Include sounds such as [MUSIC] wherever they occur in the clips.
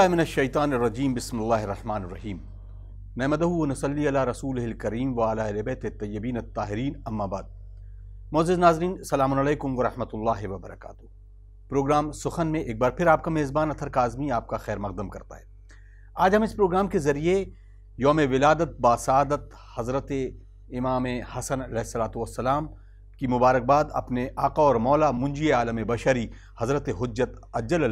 अज़बिल्लिमिनशैतानरजीम बसमीम नमदनसली रसूल करीम वबत तयबीन ताहरीन अम्माबाद मोज़ नाजरीन अल्लाम वरम वबरक प्रोग्राम सुखन में एक बार फिर आपका मेज़बान अथर काजमी आपका खैर मकदम करता है आज हम इस प्रोग्राम के ज़रिए योम विलादत बासादत हज़रत इमाम हसन सलाम की मुबारकबाद अपने आका और मौला मुंजी आलम बशरी हज़रत हजत अज्जल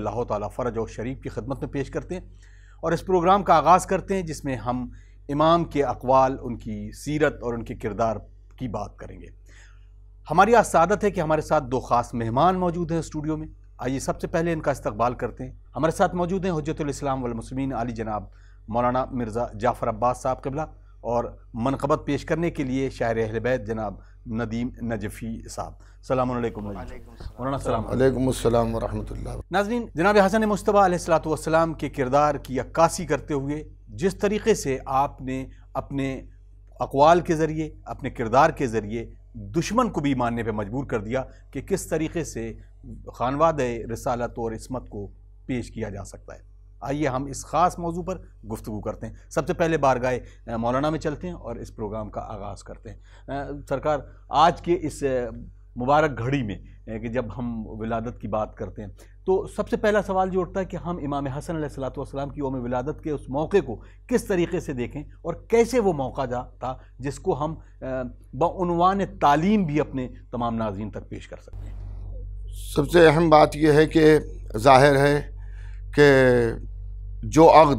तरज और शरीफ की खदमत में पेश करते हैं और इस प्रोग्राम का आगाज़ करते हैं जिसमें हम इमाम के अकवाल उनकी सीरत और उनके किरदार की बात करेंगे हमारी आज है कि हमारे साथ दो ख़ास मेहमान मौजूद हैं स्टूडियो में आइए सबसे पहले इनका इस्तबाल करते हैं हमारे साथ मौजूद हैं हजरतम वमसमिन अली जनाब मौलाना मिर्ज़ा जाफ़र अब्बास साहब कबला और मनकबत पेश करने के लिए शायर अहल बैत जनाब नदीम नजफ़ी साहब सलाम नाजरीन जनाब हसन मुशतबा के किरदार की अक्कासी करते हुए जिस तरीके से आपने अपने अकवाल के ज़रिए अपने किरदार के ज़रिए दुश्मन को भी मानने पर मजबूर कर दिया कि किस तरीके से खानवाद रसालत और इसमत को पेश किया जा सकता है आइए हम इस ख़ास मौजू पर गुफ्तु करते हैं सबसे पहले बारगाह मौलाना में चलते हैं और इस प्रोग्राम का आगाज़ करते हैं सरकार आज के इस मुबारक घड़ी में कि जब हम विलादत की बात करते हैं तो सबसे पहला सवाल जो उठता है कि हम इमाम हसन सलाम की ओम विलादत के उस मौके को किस तरीके से देखें और कैसे वो मौका जा था जिसको हम बनवान तालीम भी अपने तमाम नाजीन तक पेश कर सकते हैं सबसे अहम बात यह है कि जाहिर है कि जो अगद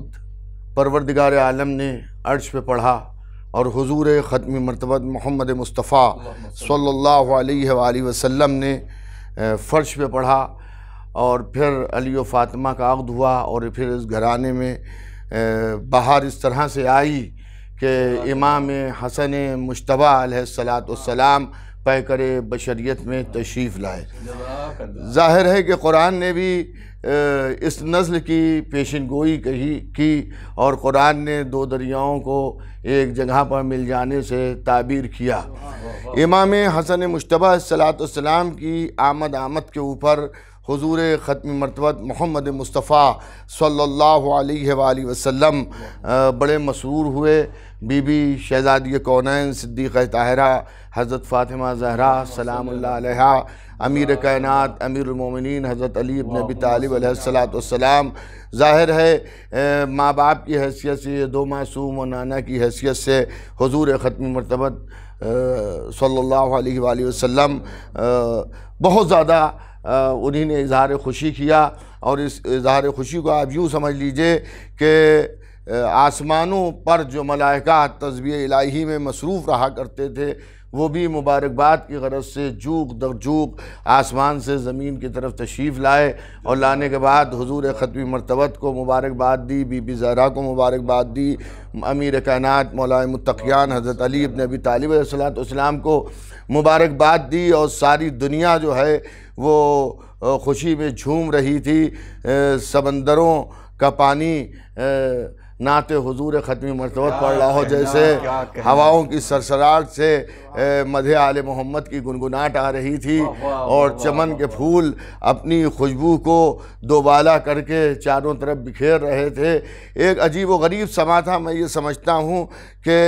परवरदिगार आलम ने अर्श पे पढ़ा और हुजूर ख़त्म मरतबत मोहम्मद मुस्तफ़ा सल्लल्लाहु अलैहि वसल्लम ने फ़र्श पे पढ़ा और फिर अली व फातिमा का अगद हुआ और फिर इस घराने में बाहर इस तरह से आई कि इमाम हसन मुशतबा सलाम पै करे बशरीत में तशरीफ़ लाए ज़ाहिर है कि कुरान ने भी इस नस्ल की पेशन गोई कही की और कुरान ने दो दरियाओं को एक जगह पर मिल जाने से ताबीर किया इमाम हसन मुशतबा सलातम की आमद आमद के ऊपर हजूर ख़त्म मरतबत मोहम्मद मुस्तफ़ा सल्ला वसम बड़े मसरूर हुए बीबी शहज़ादी कौन सिद्दीक़ ताहरा हज़रत फ़ातिमा जहरा सलाम अमीर कायनत अमीरमिन हज़रत अली नबी अबी तालब ज़ाहिर है माँ बाप की हैसियत से दो मासूम और नाना की हैसियत से हजूर ख़त्म मरतबत सल्लल्लाहु अलैहि वसल्लम बहुत ज़्यादा उन्हीं ने इजहार खुशी किया और इस इजहार खुशी को आप यूँ समझ लीजिए कि आसमानों पर जो मलाइका तस्वीर इलाही में मसरूफ़ रहा करते थे वो भी मुबारकबाद की गरज से जूक दर जूक आसमान से ज़मीन की तरफ तशरीफ़ लाए और लाने के बाद हजूर ख़तवी मरतबत को मुबारकबाद दी बीबी जहरा को मुबारकबाद दी अमीर कायनत मौलान मतियान हज़रत अली अब नबी तालिब सलाम को मुबारकबाद दी और सारी दुनिया जो है वो खुशी में झूम रही थी समंदरों का पानी नात हजूर ख़त्मी मरतबत रहा हो जैसे हवाओं की सरसराट से मधे आल मोहम्मद की गुनगुनाहट आ रही थी और चमन के फूल अपनी खुशबू को दोबाला करके चारों तरफ बिखेर रहे थे एक अजीब व गरीब समा था मैं ये समझता हूँ कि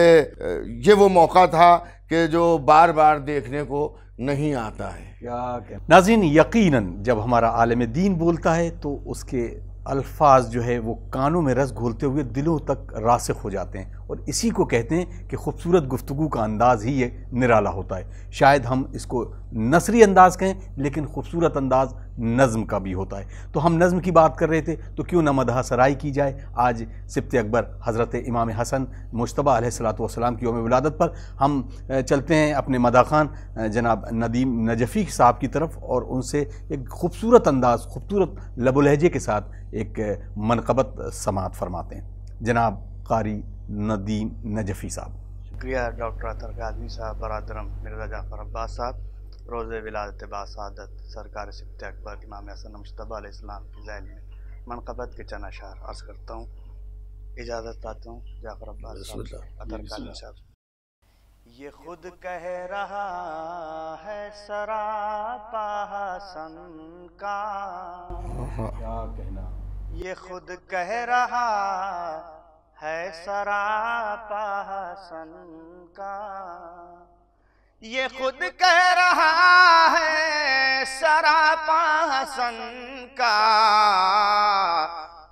ये वो मौका था कि जो बार बार देखने को नहीं आता है नाजिन यकीनन जब हमारा आलम दीन बोलता है तो उसके अल्फाज जो है वो कानों में रस घोलते हुए दिलों तक रासिक हो जाते हैं और इसी को कहते हैं कि खूबसूरत गुफ्तु का अंदाज़ ही ये निराला होता है शायद हम इसको नसरी अंदाज़ कहें लेकिन खूबसूरत अंदाज़ नज़म का भी होता है तो हम नज़म की बात कर रहे थे तो क्यों ना मदहा सराई की जाए आज सिप्त अकबर हज़रत इमाम हसन मुशतबा सलाम की योम विलादत पर हम चलते हैं अपने मदा खान जनाब नदीम नजफ़ी साहब की तरफ और उनसे एक खूबसूरत अंदाज़ खूबसूरत लबोलहजे के साथ एक मनकबत समात फरमाते हैं जनाब कारी नदीम नजफ़ी साहब शुक्रिया डॉक्टर अतर कादमी साहब बरदरम मिर्ज़ा जाफ़र अब्बास साहब रोज़ विलादत बासादत सरकार सिबत अकबर इमाम हसन मुशतबा इस्लाम की जैन में मनकबत के चना शार अर्ज़ करता हूँ इजाज़त चाहता हूँ जाफ़र अब्बास अतर कादमी साहब ये खुद कह रहा है सरापा सन का क्या कहना ये खुद कह रहा है सरापा हसन का ये खुद कह रहा है सरापा हसन का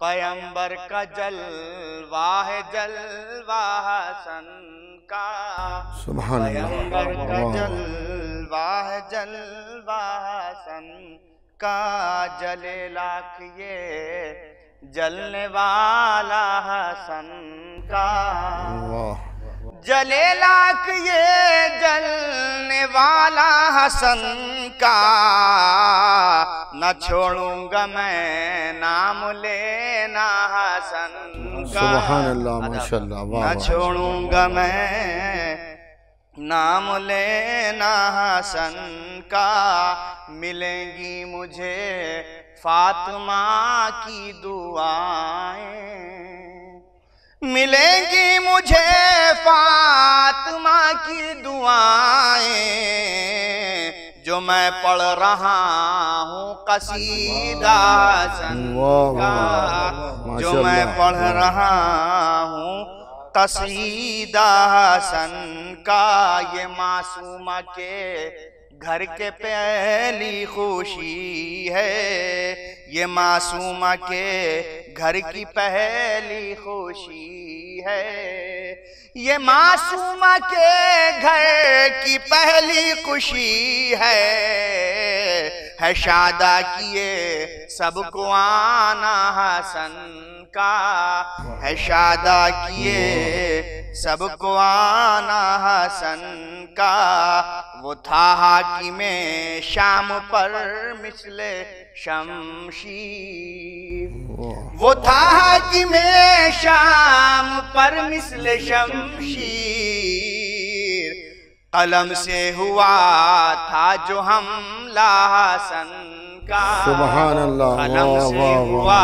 पयंबर का जलवा है जलवा हसन का पयंबर का जलवा है जलवा हसन का जले लाख ये जलने वाला हसन का जले लाख ये जलने वाला हसन का न छोड़ूंगा मैं नाम लेना हसन का न छोड़ूंगा मैं नाम लेना हसन का मिलेंगी मुझे फातमा की दुआएं मिलेंगी मुझे फातमा की दुआएं जो मैं पढ़ रहा हूँ कसीदा का जो मैं पढ़ रहा हूँ कसीदा सन का ये मासूमा के घर के पहली खुशी है ये मासूमा के घर की पहली खुशी है ये मासूमा के घर की पहली खुशी है है शादा किए सबको आना हसन इनका है शादा किए सबको आना हसन का वो था हाकि में शाम पर मिसले शमशीर वो था हाकि में शाम पर मिसले शमशीर कलम से हुआ था जो हम हसन का सुबह अल्लाह कलम से हुआ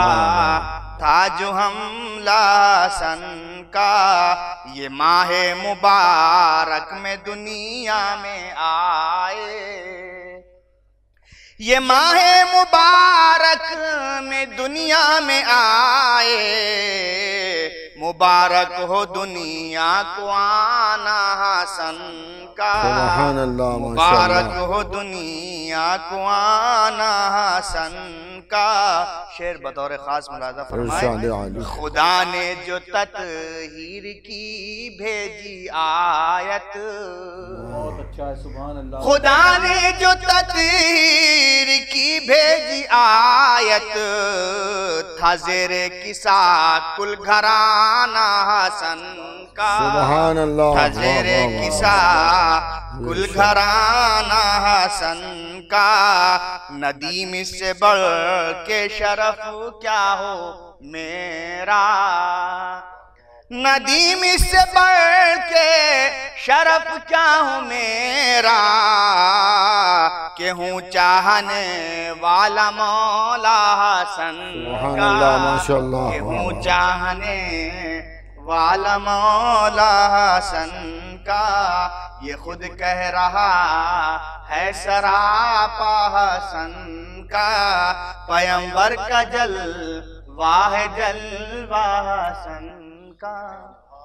था जो हम लासन का ये माह मुबारक में दुनिया में आए ये माह मुबारक में दुनिया में आए मुबारक हो दुनिया को आना हसन का मुबारक हो दुनिया को आना हसन शेर बतौर खास मुलाजा फरमाए खुदा ने जो हीर की भेजी आयत बहुत अच्छा है सुभान अल्लाह खुदा ने जो हीर की भेजी आयत था जेरे किसा कुल घराना हसन का सुभान अल्लाह था जेरे किसा कुल घराना हसन का नदीम से बड़ के शरफ क्या हो मेरा नदीम से बढ़ के शरफ क्या हो मेरा के हूँ चाहने वाला मौला हसन का हूँ चाहने वाला मौला हसन का ये खुद कह रहा है सरापा हसन का पयंबर का जल वाह जल हसन का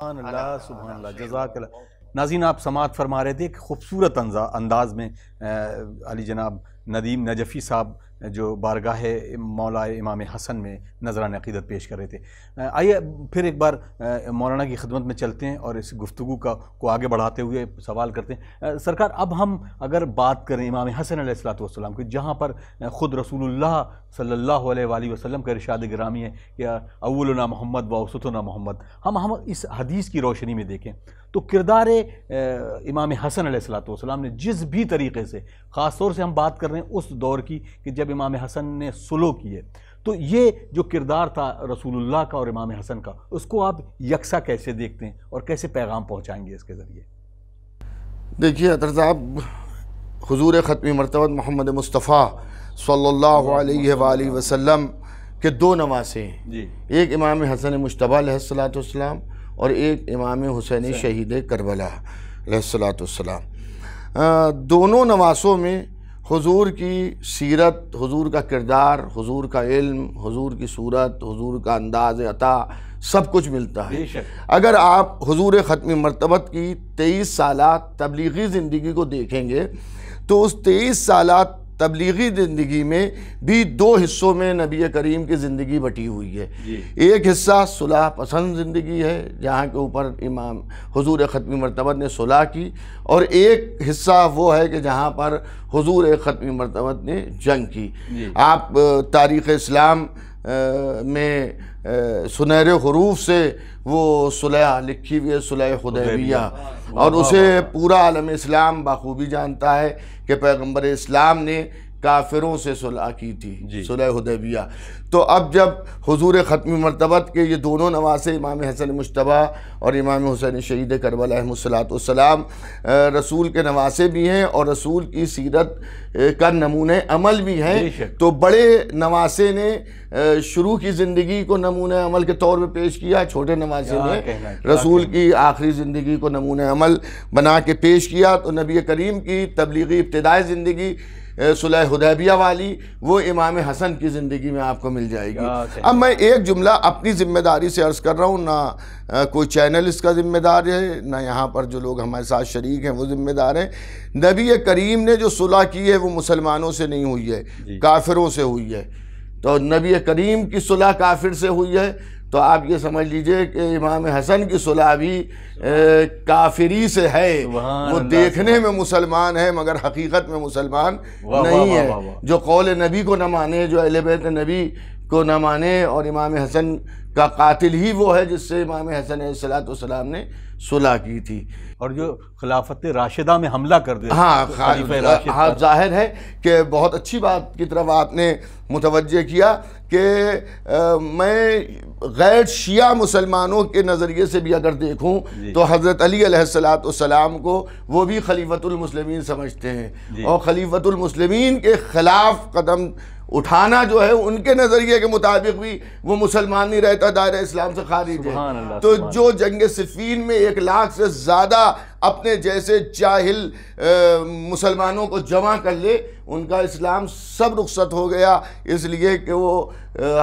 अल्लाह सुबह अल्लाह जजाक नाजीन आप समात फरमा रहे थे खूबसूरत अंदाज में आ, अली जनाब नदीम नजफ़ी साहब जो बारगाह मौला इमाम हसन में नजरान अकीदत पेश कर रहे थे आइए फिर एक बार मौलाना की खदमत में चलते हैं और इस गुफ्तु का को आगे बढ़ाते हुए सवाल करते हैं सरकार अब हम अगर बात करें इमाम हसन सलाम की जहाँ पर ख़ुद रसूलुल्लाह सल्लल्लाहु अलैहि वसल्लम का इरशाद ग्रामी है कि अवलना मोहम्मद व उसतना मोहम्मद हम हम इस हदीस की रोशनी में देखें तो किरदार इमाम हसन सलाम ने जिस भी तरीके से ख़ास तौर से हम बात कर रहे हैं उस दौर की कि जब जब इमाम हसन ने सुलो किए तो ये जो किरदार था रसूलुल्लाह का और इमाम हसन का उसको आप यकसा कैसे देखते हैं और कैसे पैगाम पहुंचाएंगे इसके ज़रिए देखिए अदर साहब हजूर ख़त्मी मरतबत मोहम्मद मुस्तफ़ा सल्ला वसम के दो नवासे हैं जी एक इमाम हसन मुशतबालाम और एक इमाम हुसैन शहीद करबला सलाम दोनों नवासों में हुजूर की सीरत हुजूर का किरदार हुजूर का इल्म हुजूर की सूरत हुजूर का अंदाज अता सब कुछ मिलता है अगर आप हुजूर ख़त्म मरतबत की तेईस साल तबलीगी ज़िंदगी को देखेंगे तो उस तेईस साल तबलीगी ज़िंदगी में भी दो हिस्सों में नबी करीम की ज़िंदगी बटी हुई है एक हिस्सा सुलह पसंद ज़िंदगी है जहाँ के ऊपर इमाम हजूर ख़त्म मरतबत ने सुलह की और एक हिस्सा वो है कि जहाँ पर हजूर ख़त्म मरतबत ने जंग की आप तारीख़ इस्लाम में सुनहरे हरूफ से वो सुलह लिखी हुई है सुलह खुदैबिया और उसे पूरा आलम इस्लाम बखूबी जानता है कि पैगम्बर इस्लाम ने काफिरों से सुलह की थी सुलह हदैबिया तो अब जब हजूर ख़त्म मरतबत के ये दोनों नवासे इमाम हसन मुशतबा और इमाम हुसैन शहीद करबलासलाम रसूल के नवासे भी हैं और रसूल की सीरत का नमून अमल भी हैं तो बड़े नवासे ने शुरू की ज़िंदगी को नमून अमल के तौर पर पेश किया छोटे नवासे ने रसूल की आखिरी ज़िंदगी को नमून अमल बना के पेश किया तो नबी करीम की तबलीगी इब्तदाई ज़िंदगी सुलह हदैबिया वाली वो इमाम हसन की ज़िंदगी में आपको मिल जाएगी अब मैं एक जुमला अपनी ज़िम्मेदारी से अर्ज़ कर रहा हूँ ना कोई चैनल इसका ज़िम्मेदार है ना यहाँ पर जो लोग हमारे साथ शरीक हैं वो ज़िम्मेदार हैं नबी करीम ने जो सुलह की है वो मुसलमानों से नहीं हुई है काफिरों से हुई है तो नबी करीम की सुलह काफिर से हुई है तो आप ये समझ लीजिए कि इमाम हसन की सुलह भी काफिरी से है वो देखने में मुसलमान है मगर हकीकत में मुसलमान नहीं है जो कौल नबी को न माने जो अहल नबी को ना माने और इमाम हसन का कातिल ही वो है जिससे इमाम हसन सलाम ने सुलह की थी और जो खिलाफत राशिदा में हमला कर दिया हाँ तो हाँ, हाँ जाहिर है कि बहुत अच्छी बात की तरफ आपने मुतवजह किया कि मैं गैर शिया मुसलमानों के नज़रिए से भी अगर देखूं तो हज़रत अली सलाम को वो भी खलीफतुलमसलमिन समझते हैं और खलीफतुलमसलमिन के ख़िलाफ़ कदम उठाना जो है उनके नज़रिए के मुताबिक भी वो मुसलमान नहीं रहता दायरा इस्लाम से खारिज है तो जो जंग सिफीन में एक लाख से ज़्यादा अपने जैसे चाहिल मुसलमानों को जमा कर ले उनका इस्लाम सब रुखसत हो गया इसलिए कि वो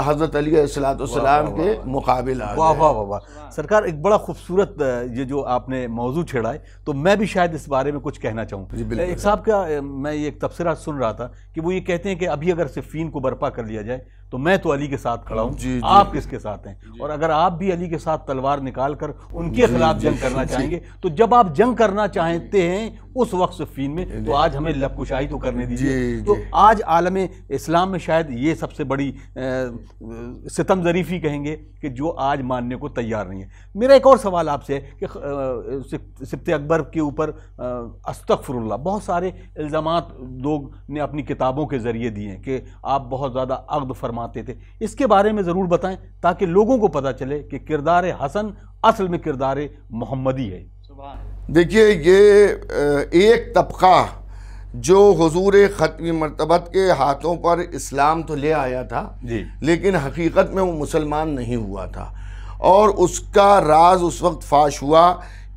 हज़रत अली सलाम के मुकाबला वाह वाह वाह वाह सरकार एक बड़ा खूबसूरत ये जो आपने मौजू छेड़ा है तो मैं भी शायद इस बारे में कुछ कहना चाहूँ एक साहब का मैं ये एक तबसरा सुन रहा था कि वो ये कहते हैं कि अभी अगर सिफीन को बर्पा कर लिया जाए तो मैं तो अली के साथ खड़ा हूँ आप किसके साथ हैं और अगर आप भी अली के साथ तलवार निकाल कर उनके खिलाफ जंग करना [LAUGHS] चाहेंगे तो जब आप जंग करना चाहते हैं उस वक्त फीन में तो आज हमें लबकुशाही तो करने दीजिए तो आज आलम इस्लाम में शायद ये सबसे बड़ी सितम जरीफी कहेंगे कि जो आज मानने को तैयार नहीं है मेरा एक और सवाल आपसे है कि सिप्त अकबर के ऊपर अस्तफरल्ला बहुत सारे इल्ज़ाम लोग ने अपनी किताबों के ज़रिए दिए हैं कि आप बहुत ज़्यादा अगद फरमाते थे इसके बारे में ज़रूर बताएं ताकि लोगों को पता चले कि किरदार हसन असल में किरदार मोहम्मदी है देखिए ये एक तबका जो हजूर ख़त्मी मरतबत के हाथों पर इस्लाम तो ले आया था जी लेकिन हकीकत में वो मुसलमान नहीं हुआ था और उसका राज उस वक्त फाश हुआ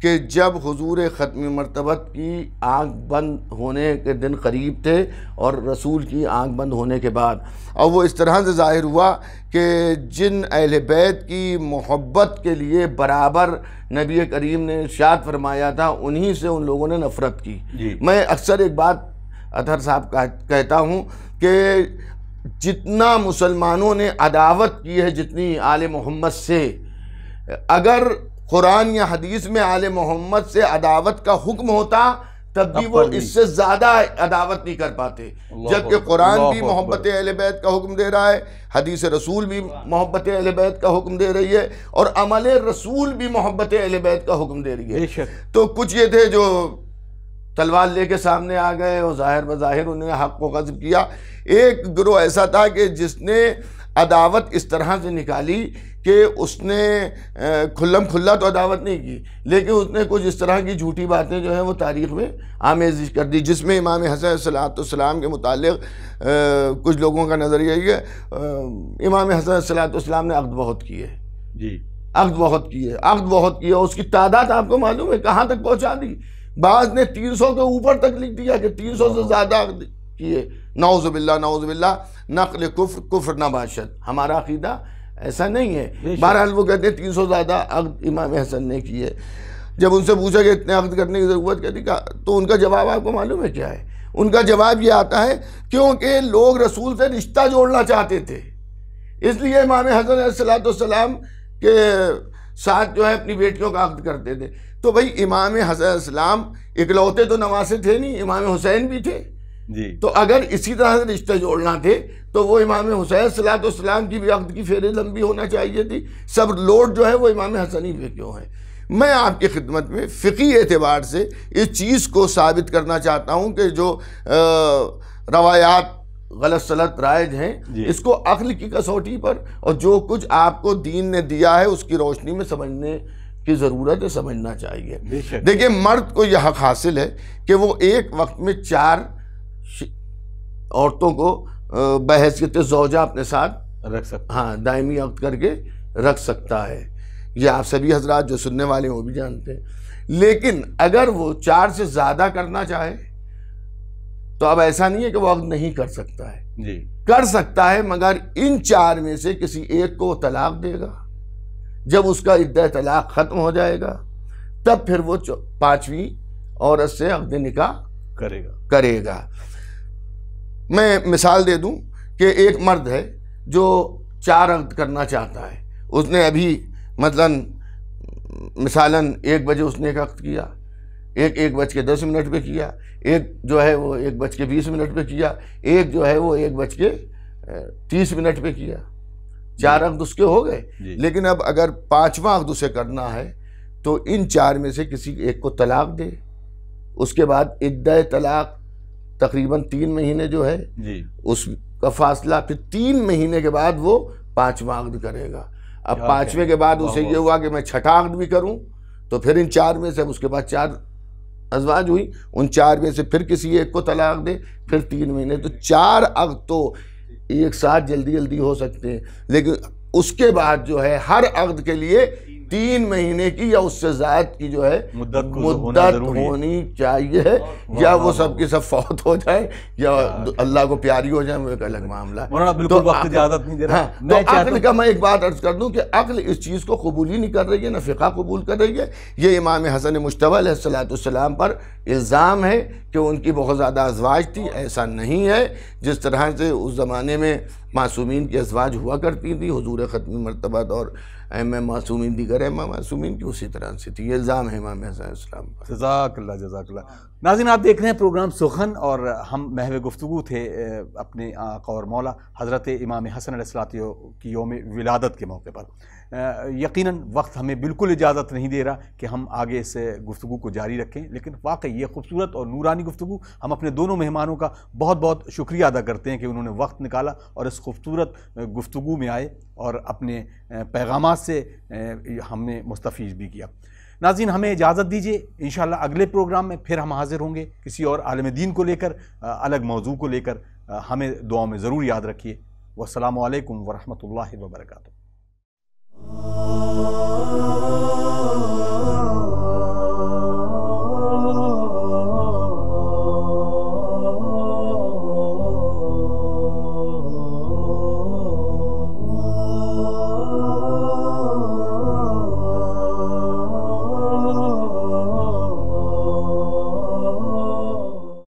कि जब हजूर ख़त्म मरतबत की आँख बंद होने के दिन करीब थे और रसूल की आँख बंद होने के बाद और वो इस तरह से ज़ाहिर हुआ कि जिन अहल बैत की मोहब्बत के लिए बराबर नबी करीम ने शाद फरमाया था उन्हीं से उन लोगों ने नफ़रत की मैं अक्सर एक बात अतहर साहब कह, कहता हूँ कि जितना मुसलमानों ने अदावत की है जितनी आल मोहम्मद से अगर कुरान या हदीस में आल मोहम्मद से अदावत का हुक्म होता तब भी वो इससे ज़्यादा अदावत नहीं कर पाते जबकि कुरान भी मोहब्बत अहल बैत का हुक्म दे रहा है हदीस रसूल भी मोहब्बत अहल बैत का हुक्म दे रही है और अमल रसूल भी मोहब्बत अहल बैत का हुक्म दे रही है तो कुछ ये थे जो तलवार लेके सामने आ गए और ज़ाहिर बज़ाहिर उन्होंने हक को गजब किया एक ग्रोह ऐसा था कि जिसने अदावत इस तरह से निकाली कि उसने खुल्लम खुल्ला तो दावत नहीं की लेकिन उसने कुछ इस तरह की झूठी बातें जो हैं वो तारीख़ में आमेज़ कर दी जिसमें इमाम हसन सलातम के मुतालिक कुछ लोगों का नज़रिया ये इमाम हसन सलातम ने अक्द बहुत किए जी अक्द बहुत किए अक्द बहुत किए उसकी तादाद आपको मालूम है कहाँ तक पहुँचा दी बाज़ ने तीन सौ के ऊपर तक लिख दिया कि तीन सौ से हाँ। ज़्यादा किए नाउज़बिल्ला नौजबिल्ला नकल कुफ्र कुफ्र नबाशत हमारा अकीदा ऐसा नहीं है बहरहाल वो कहते हैं तीन सौ ज़्यादा अक्द इमाम हसन ने किए जब उनसे पूछा कि इतने अक्द करने की ज़रूरत कहती का तो उनका जवाब आपको मालूम है क्या है उनका जवाब ये आता है क्योंकि लोग रसूल से रिश्ता जोड़ना चाहते थे इसलिए इमाम हसन सलाम के साथ जो है अपनी बेटियों का अक्द करते थे तो भाई इमाम हसन इकलौते तो नवासे थे नहीं इमाम हुसैन भी थे तो अगर इसी तरह से रिश्ते जोड़ना थे तो वो इमाम हुसैन सलातम की भी वक्त की फेरे लंबी होना चाहिए थी सब लोड जो है वो इमाम हसनी पे क्यों है मैं आपकी खिदमत में फ़िकी एतबार से इस चीज़ को साबित करना चाहता हूँ कि जो रवायात गलत सलत रायज हैं इसको अखल की कसौटी पर और जो कुछ आपको दीन ने दिया है उसकी रोशनी में समझने की ज़रूरत है समझना चाहिए देखिए मर्द को यह हक हासिल है कि वो एक वक्त में चार औरतों को बहस के तो जोजा अपने साथ रख सकता हाँ दायमी अक्त करके रख सकता है ये आप सभी हजरात जो सुनने वाले हैं वो भी जानते हैं लेकिन अगर वो चार से ज़्यादा करना चाहे तो अब ऐसा नहीं है कि वो अक्त नहीं कर सकता है जी कर सकता है मगर इन चार में से किसी एक को तलाक देगा जब उसका इद्दा तलाक ख़त्म हो जाएगा तब फिर वो पाँचवीं औरत से अकद निकाह करेगा करेगा मैं मिसाल दे दूं कि एक मर्द है जो चार अंक करना चाहता है उसने अभी मतलब मिसालन एक बजे उसने एक अक्त किया एक एक बज के दस मिनट पे किया एक जो है वो एक बज के बीस मिनट पे किया एक जो है वो एक बज के तीस मिनट पे किया चार अंक तो उसके हो गए लेकिन अब अगर पाँचवा अंक तो उसे करना है तो इन चार में से किसी एक को तलाक दे उसके बाद इद्दय तलाक तकरीबन तीन महीने जो है उसका फासला फिर तीन महीने के बाद वो पांचवा अग्द करेगा अब पाँचवें के बाद उसे ये हुआ कि मैं छठा अग्द भी करूँ तो फिर इन चार में से उसके बाद चार अजवाज हुई उन चार में से फिर किसी एक को तलाक दे फिर तीन महीने तो चार अग तो एक साथ जल्दी जल्दी हो सकते हैं लेकिन उसके बाद जो है हर अग्द के लिए तीन महीने की या उससे ज्यादा की जो है मुद्दत, मुद्दत होनी चाहिए या वो सब के सब फौत हो जाए या अल्लाह को प्यारी हो जाए वो एक अलग मामला तो, हाँ, तो का मैं एक बात अर्ज कर दूं कि अक्ल इस चीज़ को कबूल ही नहीं कर रही है ना फ़िका कबूल कर रही है ये इमाम हसन मुशतबलाम पर इल्ज़ाम है कि उनकी बहुत ज़्यादा अजवाज थी ऐसा नहीं है जिस तरह से उस ज़माने में मासूमिन की अजवाज हुआ करती थी हजूर ख़त्मी मरतबा और एम मासूमिन दीगर एम मासूमिन की उसी तरह से थी इल्ज़ाम है इमाम जजाकल्ला जजाकल्ला नाजिन आप देख रहे हैं प्रोग्राम सुखन और हम महव गुफ्तु थे अपने आँख और मौला हज़रत इमाम हसन सलात की योम विलादत के मौके पर यकीनन वक्त हमें बिल्कुल इजाज़त नहीं दे रहा कि हम आगे इस गुफ्तु को जारी रखें लेकिन वाकई ये खूबसूरत और नूरानी गुफ्तु हम अपने दोनों मेहमानों का बहुत बहुत शुक्रिया अदा करते हैं कि उन्होंने वक्त निकाला और इस खूबसूरत गुफ्तु में आए और अपने पैगाम से हमने मुस्तफ़ भी किया नाजीन हमें इजाज़त दीजिए इन अगले प्रोग्राम में फिर हम हाजिर होंगे किसी और आलम दीन को लेकर अलग मौजू को लेकर हमें दुआ में ज़रूर याद रखिए वालकम वरहमल वर्का Oh.